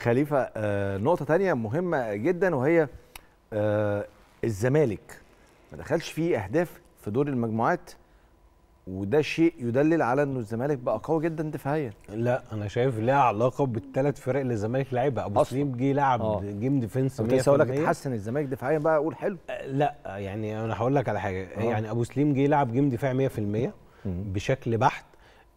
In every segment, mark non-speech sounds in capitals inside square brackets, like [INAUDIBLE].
خليفه آه، نقطه تانية مهمه جدا وهي آه، الزمالك ما دخلش فيه اهداف في دور المجموعات وده شيء يدلل على انه الزمالك بقى قوي جدا دفاعيا لا انا شايف لها علاقه بالثلاث فرق اللي الزمالك لعبها ابو سليم جه لعب آه. جيم ديفنس انا عايز هقول لك اتحسن الزمالك دفاعيا بقى اقول حلو لا يعني انا هقول لك على حاجه أوه. يعني ابو سليم جه لعب جيم دفاع 100% بشكل بحت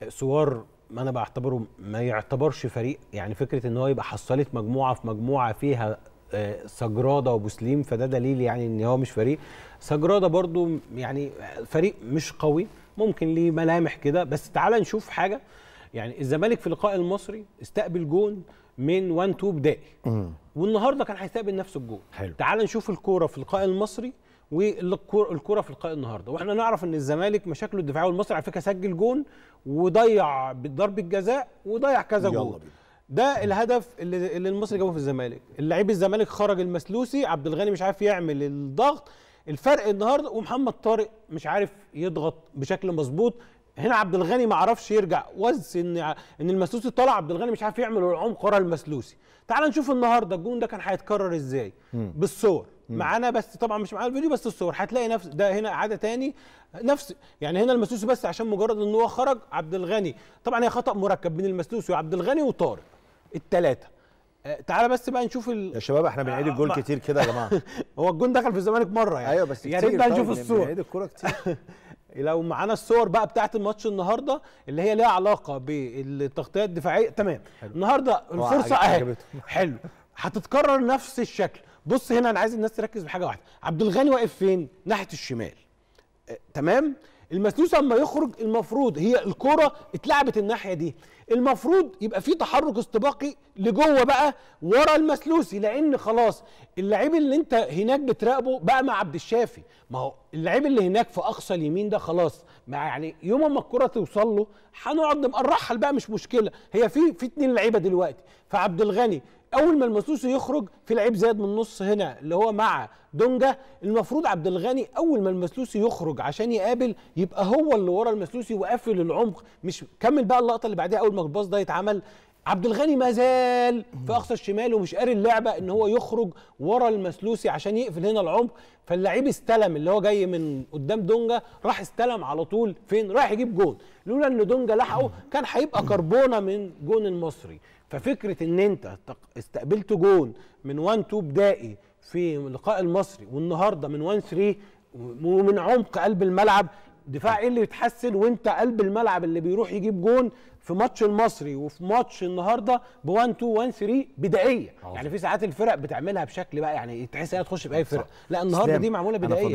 سوار ما انا بعتبره ما يعتبرش فريق يعني فكره ان هو يبقى حصلت مجموعه في مجموعه فيها آه، سجراده وبوسليم فده دليل يعني ان هو مش فريق سجراده برضو يعني فريق مش قوي ممكن ليه ملامح كده بس تعال نشوف حاجه يعني الزمالك في اللقاء المصري استقبل جون من 1 2 بدائي والنهارده كان هيستقبل نفس الجون حلو تعال نشوف الكوره في اللقاء المصري والكره في لقاء النهارده واحنا نعرف ان الزمالك مشاكله الدفاعيه والمصري على فكره سجل جون وضيع بضربه جزاء وضيع كذا جون ده الهدف اللي, اللي المصري جابه في الزمالك اللعيب الزمالك خرج المسلوسي عبد الغني مش عارف يعمل الضغط الفرق النهارده ومحمد طارق مش عارف يضغط بشكل مظبوط هنا عبد الغني ما عرفش يرجع وز ان ان المسلوسي طلع عبد الغني مش عارف يعمل العمق ورا المسلوسي تعال نشوف النهارده الجون ده كان هيتكرر ازاي بالصور معانا بس طبعا مش معانا الفيديو بس الصور هتلاقي نفس ده هنا اعاده تاني نفس يعني هنا المسلوسي بس عشان مجرد ان هو خرج عبد الغني طبعا هي خطا مركب بين المسلوسي وعبد الغني وطارق الثلاثه آه، تعالى بس بقى نشوف ال... يا شباب احنا بنعيد الجول آه كتير كده يا جماعه [LAUGHS] هو الجول دخل في الزمالك مره يعني ايوه بس يا يعني ريت بقى نشوف الصور بنعيد الكوره كتير [LAUGHS] لو معانا الصور بقى بتاعه الماتش النهارده اللي هي ليها علاقه بالتغطيه الدفاعيه تمام حلو. النهارده الفرصه اهي حلو هتتكرر نفس الشكل بص هنا انا عايز الناس تركز بحاجه واحده عبد الغني واقف فين ناحيه الشمال آه، تمام المسلوس اما يخرج المفروض هي الكره اتلعبت الناحيه دي المفروض يبقى في تحرك استباقي لجوه بقى ورا المسلوسي لان خلاص اللعيب اللي انت هناك بتراقبه بقى مع عبد الشافي ما هو اللعيب اللي هناك في اقصى اليمين ده خلاص مع يعني يوم ما الكره توصل له هنقعد نرحل بقى مش مشكله هي في في اتنين لعيبه دلوقتي فعبد الغني اول ما المسوسي يخرج في لعيب زياد من النص هنا اللي هو مع دونجا المفروض عبد الغني اول ما المسلوسي يخرج عشان يقابل يبقى هو اللي ورا المسلوسي وقافل العمق مش كمل بقى اللقطه اللي بعدها اول ما الباص ده يتعمل عبد الغني ما زال في اقصى الشمال ومش قاري اللعبه ان هو يخرج ورا المسلوسي عشان يقفل هنا العمق فاللعيب استلم اللي هو جاي من قدام دونجا راح استلم على طول فين رايح يجيب جون لولا ان دونجا لحقه كان هيبقى كربونه من جون المصري ففكره ان انت استقبلت جون من 1 2 بدائي في لقاء المصري والنهارده من 1 3 ومن عمق قلب الملعب دفاع ايه اللي يتحسن وانت قلب الملعب اللي بيروح يجيب جون في ماتش المصري وفي ماتش النهارده ب 1 2 1 3 بدائيه يعني في ساعات الفرق بتعملها بشكل بقى يعني تحس انها تخش باي فرق لا النهارده دي معموله بدائيه